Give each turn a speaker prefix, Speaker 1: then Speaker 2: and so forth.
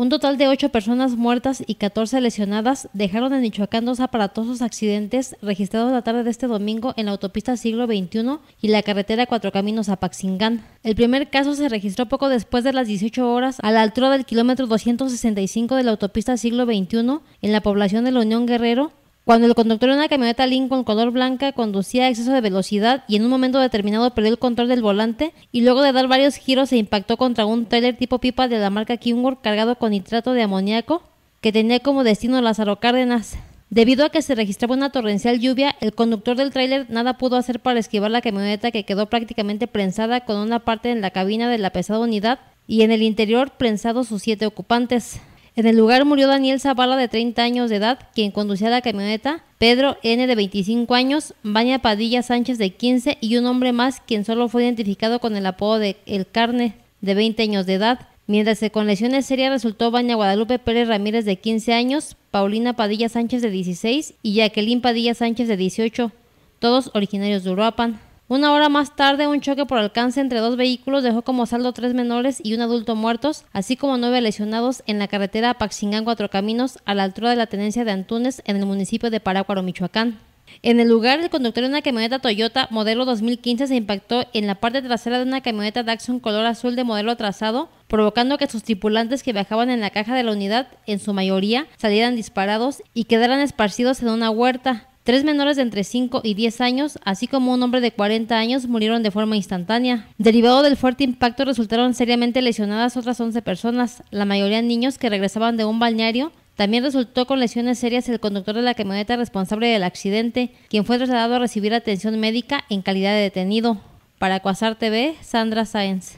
Speaker 1: Un total de ocho personas muertas y 14 lesionadas dejaron en Michoacán dos aparatosos accidentes registrados la tarde de este domingo en la autopista Siglo XXI y la carretera Cuatro Caminos a Paxingán. El primer caso se registró poco después de las 18 horas a la altura del kilómetro 265 de la autopista Siglo XXI en la población de la Unión Guerrero, cuando el conductor de una camioneta Lincoln color blanca conducía a exceso de velocidad y en un momento determinado perdió el control del volante y luego de dar varios giros se impactó contra un trailer tipo pipa de la marca Kingworth cargado con nitrato de amoníaco que tenía como destino Lázaro Cárdenas. Debido a que se registraba una torrencial lluvia, el conductor del tráiler nada pudo hacer para esquivar la camioneta que quedó prácticamente prensada con una parte en la cabina de la pesada unidad y en el interior prensados sus siete ocupantes. En el lugar murió Daniel Zavala, de 30 años de edad, quien conducía la camioneta, Pedro N., de 25 años, Baña Padilla Sánchez, de 15, y un hombre más, quien solo fue identificado con el apodo de El Carne, de 20 años de edad, mientras que con lesiones serias resultó Baña Guadalupe Pérez Ramírez, de 15 años, Paulina Padilla Sánchez, de 16, y Jacqueline Padilla Sánchez, de 18, todos originarios de Uruapan. Una hora más tarde, un choque por alcance entre dos vehículos dejó como saldo tres menores y un adulto muertos, así como nueve lesionados en la carretera Paxingán Cuatro Caminos, a la altura de la tenencia de Antunes, en el municipio de Parácuaro, Michoacán. En el lugar, el conductor de una camioneta Toyota modelo 2015 se impactó en la parte trasera de una camioneta Daxon color azul de modelo trazado, provocando que sus tripulantes que viajaban en la caja de la unidad, en su mayoría, salieran disparados y quedaran esparcidos en una huerta. Tres menores de entre 5 y 10 años, así como un hombre de 40 años, murieron de forma instantánea. Derivado del fuerte impacto resultaron seriamente lesionadas otras 11 personas, la mayoría niños que regresaban de un balneario también resultó con lesiones serias el conductor de la camioneta responsable del accidente, quien fue trasladado a recibir atención médica en calidad de detenido. Para Cuasar TV, Sandra Sáenz.